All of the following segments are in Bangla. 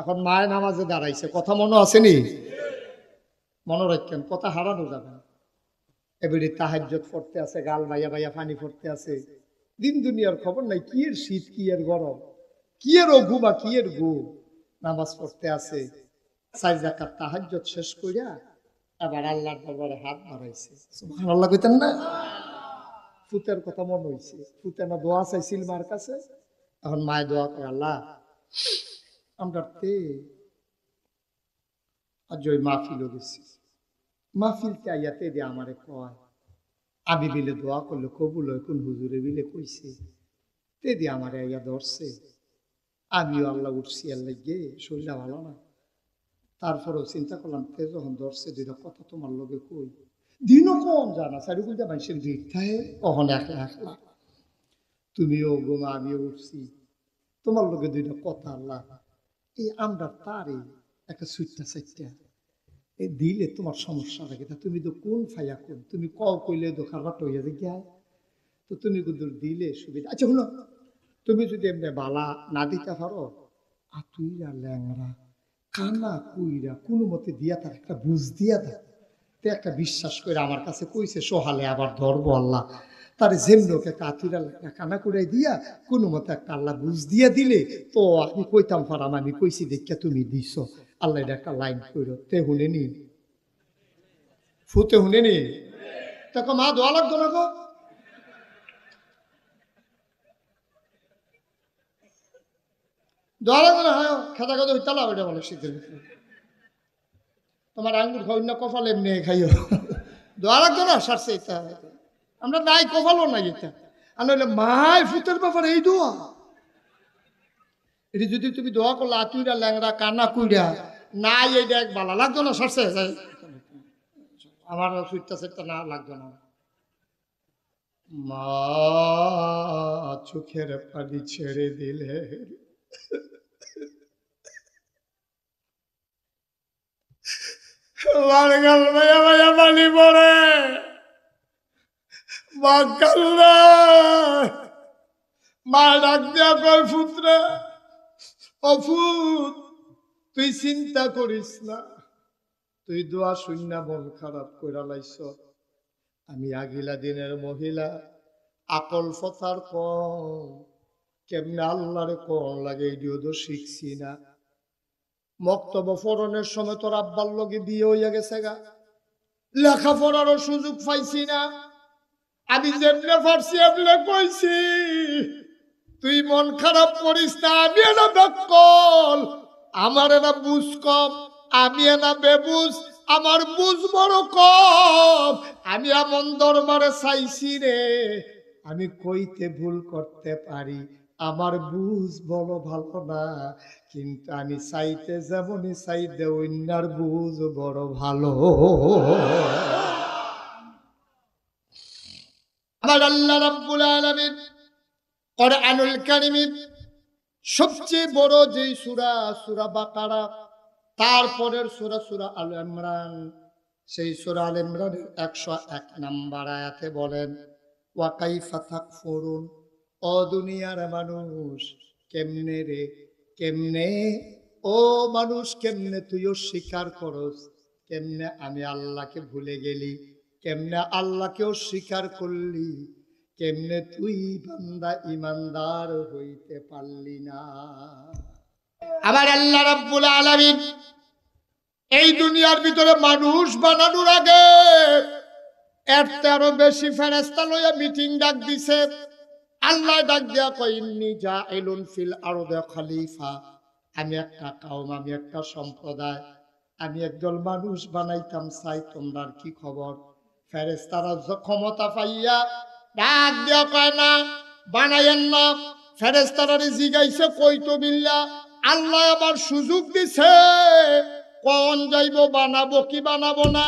এখন মায় নামাজে দাঁড়াইছে কথা মনে আছে নি মনে রাখছেন কথা হারানো যাবে এবারে তাহাজ্জত পড়তে আছে গাল ভাইয়া ভাইয়া পানি পড়তে আছে দিন দুনিয়ার খবর নাই কি এর শীত কি এর গরম কি এর অঘু বা কি এর গু নামাজ পড়তে আছে চার জাকাত তাহাজ্জত শেষ করিয়া আবার আল্লাহর দরবারে হাত মারাইছে আল্লাহ কইতেন না ফুতের কথা মনে হয়েছে ফুতে না দোয়া চাইছিল মার কাছে এখন মায় দোয়া করে আল্লাহ আমরা তে আজ ওই মাহফিলও গেছি মাহফিল চাইয়াতে দে আমারে কয় আমি বিলে দোয়া করলে কবুল হয় কোন হুজুরে বিলে কইছে তে দিয়ে আমার আইয়া ধরছে আমিও আল্লাহ উঠছি আল্লাহ গিয়ে শরীরটা ভালো না তারপরেও চিন্তা করলাম তে যখন ধরছে দুইটা কথা তোমার লোকে কই দিনও কম জানা সারি বলতে মানুষের ভিড় থাকে কখন একলা একলা তুমিও গোমা আমিও উঠছি তোমার লোকে দুইটা কথা আল্লাহ এই আমরা তারে একটা সুইটটা সাইটটা এই দিলে তোমার সমস্যা থাকে তা তুমি তো কোন ফাইয়া কোন তুমি ক কইলে তো খারবার টইয়া যে তো তুমি কিন্তু দিলে সুবিধা আচ্ছা হলো তুমি যদি এমনি বালা না দিতে পারো আর তুইরা ল্যাংরা কানা কুইরা কোনো মতে দিয়া তার একটা বুঝ দিয়া দেয় একটা বিশ্বাস করে আমার কাছে কইছে সোহালে আবার ধরবো আল্লাহ তার যেমনকে কাতিরা কানা করে দিয়া কোনো মতে একটা আল্লাহ বুঝ দিয়া দিলে তো আমি কইতাম পারাম আমি কইছি দেখিয়া তুমি দিছ আল্লাহ এটা একটা লাইন করো তে হুনে নি ফুতে হুনে নি তাকে মা দোয়া লাগতো না গো দোয়া লাগতো না হয় খেতা খেতে হইতালা ওইটা বলে শীতের তোমার আঙ্গুর খাও না কপাল এমনি খাইও দোয়া লাগতো না সারছে ইচ্ছা আমরা নাই কপালও নাই এটা আমরা নইলে মায় ফুতের ব্যাপার এই দোয়া এটি যদি তুমি দোয়া করলো আতুইরা ল্যাংরা কানা কুইরা নাই এই দেখ বালা লাগতো না সরষে আমার সুইটটা সেটটা না লাগতো না মা চোখের পানি ছেড়ে দিলে লাল গাল ভাইয়া ভাইয়া পানি পড়ে মা কাল্লা মা ডাক দেয়া অফুত তুই চিন্তা করিস না তুই দোয়া শূন্য মন খারাপ করে লাইছ আমি আগিলা দিনের মহিলা আকল ফতার কম কেমনে আল্লাহরে কম লাগে এটিও তো শিখছি না মক্তব ফরনের সময় তোর আব্বার লগে বিয়ে হইয়া গেছে গা লেখাপড়ারও সুযোগ পাইছি না আমি যেমনে ফারছি এমনে কইছি তুই মন খারাপ করিস না আমি না বেকল আমার না বুঝ কম আমি এনা বেবুজ আমার বুঝ বড় কম আমি এমন দরবারে চাইছি রে আমি কইতে ভুল করতে পারি আমার বুঝ বড় ভালো না কিন্তু আমি চাইতে যেমনই চাইতে অন্যার বুঝ বড় ভালো সবচেয়ে বড় যে সুরা সুরা বাকারা তারপরের সুরা সুরা আল ইমরান সেই সুরা আল ইমরান একশো এক নাম্বার আয়াতে বলেন ওয়াকাই ফাথাক ফরুন ও দুনিয়ার মানুষ কেমনে রে কেমনে ও মানুষ কেমনে তুইও স্বীকার করস কেমনে আমি আল্লাহকে ভুলে গেলি কেমনে আল্লাহকেও স্বীকার করলি কেমনে তুই বান্দা ইমানদার হইতে পারলি না আবার আল্লাহ রব্বুল আলামিন এই দুনিয়ার ভিতরে মানুষ বানানোর আগে এর তেরো বেশি ফেরেস্তা লইয়া মিটিং ডাক দিছে আল্লাহ ডাক দিয়া কইনি যা এলুন ফিল আরো খলিফা আমি একটা কাউম আমি একটা সম্প্রদায় আমি একদল মানুষ বানাইতাম চাই তোমরা কি খবর ক্ষমতা পাইয়া না আল্লাহ আবার সুযোগ দিছে কন যাইব বানাবো কি বানাবো না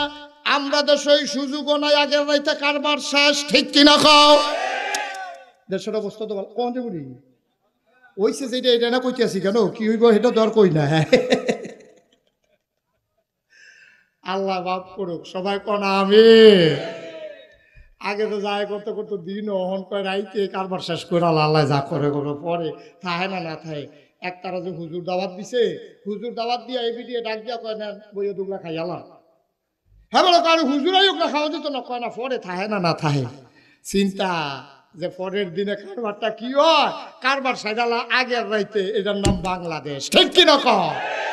আমরা তো সেই সুযোগও নাই আগের রাইতে কারবার শেষ ঠিক কিনা খাও দেশের অবস্থা তো কন যাবি ওইসে যেটা এটা না কইতে আছি কেন কি হইব সেটা দর কই না আল্লাহ বাপ করুক সবাই কন আমি আগে তো যায় করতে করতে দিন অহন করে রাইতে কারবার শেষ করে আল্লাহ আল্লাহ যা করে করে পরে থাহে না না থাহে এক তারা যে হুজুর দাবাত দিছে হুজুর দাবাত দিয়ে এবি দিয়ে ডাক দিয়া কয় না বই দুগলা খাই আলাম হ্যাঁ বলো কারণ হুজুরাই ওগুলা খাওয়া যেত না কয় না পরে থাহে না না থাহে চিন্তা যে পরের দিনে কারবারটা কি হয় কারবার সাইডালা আগের রাইতে এটার নাম বাংলাদেশ ঠিক কিনা কয়